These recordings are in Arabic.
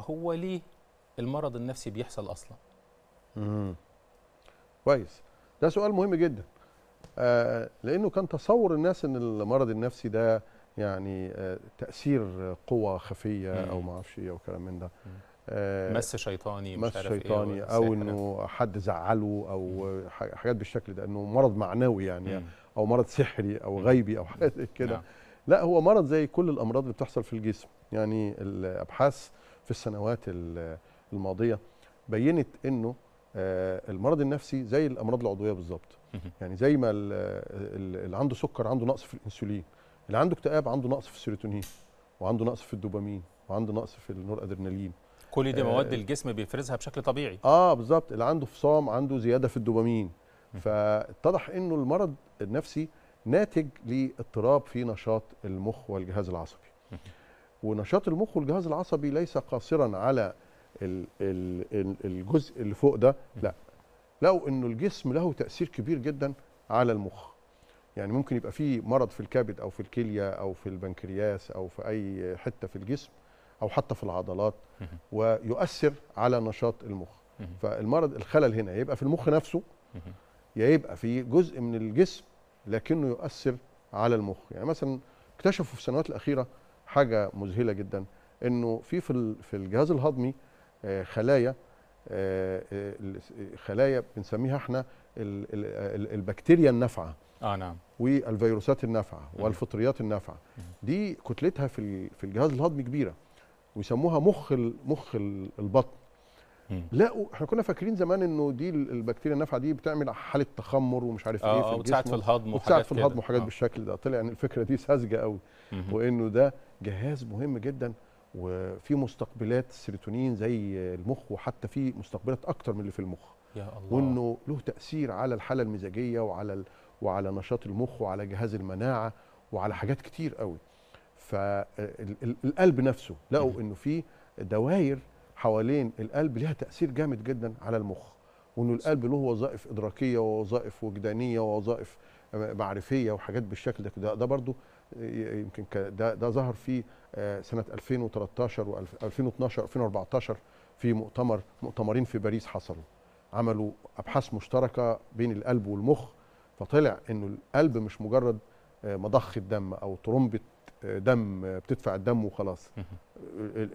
هو ليه المرض النفسي بيحصل اصلا امم كويس ده سؤال مهم جدا آه لانه كان تصور الناس ان المرض النفسي ده يعني آه تاثير قوى خفيه مم. او ما اعرفش ايه وكلام من ده آه مس شيطاني مش مس عارف إيه، شيطاني إيه او انه حد زعله او مم. حاجات بالشكل ده انه مرض معنوي يعني مم. او مرض سحري او غيبي او حاجات زي كده نعم. لا هو مرض زي كل الامراض اللي بتحصل في الجسم يعني الابحاث في السنوات الماضيه بينت انه آه، المرض النفسي زي الامراض العضويه بالظبط يعني زي ما اللي عنده سكر عنده نقص في الانسولين اللي عنده اكتئاب عنده نقص في السيروتونين وعنده نقص في الدوبامين وعنده نقص في النور ادرينالين كل دي مواد آه الجسم بيفرزها بشكل طبيعي اه بالظبط اللي عنده فصام عنده زياده في الدوبامين فاتضح انه المرض النفسي ناتج لاضطراب في نشاط المخ والجهاز العصبي ونشاط المخ والجهاز العصبي ليس قاصرا على الجزء اللي فوق ده لا لقوا انه الجسم له تاثير كبير جدا على المخ يعني ممكن يبقى في مرض في الكبد او في الكليه او في البنكرياس او في اي حته في الجسم او حتى في العضلات ويؤثر على نشاط المخ فالمرض الخلل هنا يبقى في المخ نفسه يا يبقى في جزء من الجسم لكنه يؤثر على المخ يعني مثلا اكتشفوا في السنوات الاخيره حاجه مذهله جدا انه في في الجهاز الهضمي آه، خلايا آه، آه، خلايا بنسميها احنا البكتيريا النافعه اه نعم والفيروسات النافعه والفطريات النافعه دي كتلتها في في الجهاز الهضمي كبيره ويسموها مخ مخ البطن لقوا احنا كنا فاكرين زمان انه دي البكتيريا النافعه دي بتعمل حاله تخمر ومش عارف ايه في الجسم وبتساعد في الهضم وحاجات في الهضم وحاجات بالشكل ده طلع ان الفكره دي ساذجه قوي وانه ده جهاز مهم جدا وفي مستقبلات سيروتونين زي المخ وحتى في مستقبلات اكتر من اللي في المخ يا الله. وانه له تاثير على الحاله المزاجيه وعلى ال... وعلى نشاط المخ وعلى جهاز المناعه وعلى حاجات كتير قوي فالقلب نفسه لقوا انه في دواير حوالين القلب ليها تاثير جامد جدا على المخ وانه القلب له وظائف ادراكيه ووظائف وجدانيه ووظائف معرفيه وحاجات بالشكل ده ده, برضه يمكن ده ده ظهر في آه، سنه 2013 و2012 2014 في مؤتمر مؤتمرين في باريس حصلوا عملوا ابحاث مشتركه بين القلب والمخ فطلع انه القلب مش مجرد آه، مضخه آه، دم او ترمبه دم بتدفع الدم وخلاص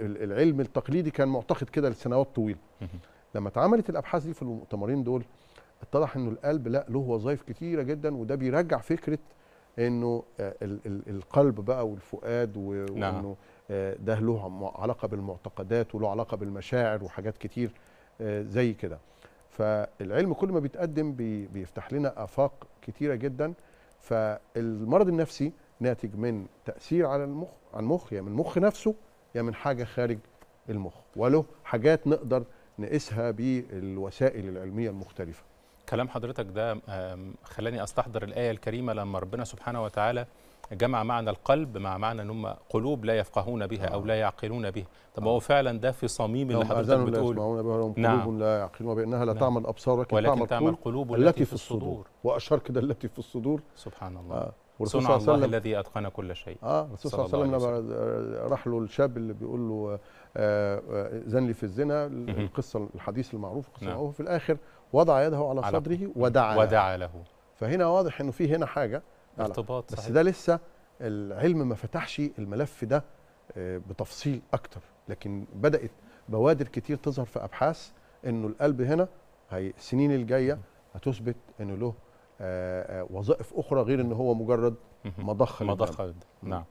العلم التقليدي كان معتقد كده لسنوات طويله لما اتعملت الابحاث دي في المؤتمرين دول اتضح انه القلب لا له وظائف كتيره جدا وده بيرجع فكره انه آه، القلب بقى والفؤاد نعم. وانه آه، ده له علاقه بالمعتقدات وله علاقه بالمشاعر وحاجات كتير آه، زي كده فالعلم كل ما بيتقدم بيفتح لنا افاق كتيره جدا فالمرض النفسي ناتج من تاثير على المخ على المخ يا يعني من المخ نفسه يا يعني من حاجه خارج المخ وله حاجات نقدر نقيسها بالوسائل العلميه المختلفه كلام حضرتك ده خلاني استحضر الايه الكريمه لما ربنا سبحانه وتعالى جمع معنى القلب مع معنى ان هم قلوب لا يفقهون بها او آه. لا يعقلون بها طب هو آه. فعلا ده في صميم اللي حضرتك بتقول لا بها لهم نعم. قلوب لا يعقلون بانها لا نعم. تعمل ابصار ولكن, ولكن تعمل قلوب التي في الصدور, الصدور. واشار كده التي في الصدور سبحان الله آه. صنع صلى الله عليه وسلم الذي اتقن كل شيء اه الرسول صلى الله عليه وسلم لما راح له الشاب اللي بيقول له آه، آه، زن لي في الزنا القصه الحديث المعروف قصه نعم. في الاخر وضع يده على, على صدره ودعا ودعا له فهنا واضح انه في هنا حاجه ارتباط بس ده لسه العلم ما فتحش الملف ده آه، بتفصيل اكتر لكن بدات بوادر كتير تظهر في ابحاث انه القلب هنا هي السنين الجايه هتثبت انه له آه، آه، وظائف اخرى غير ان هو مجرد مضخه مضخ نعم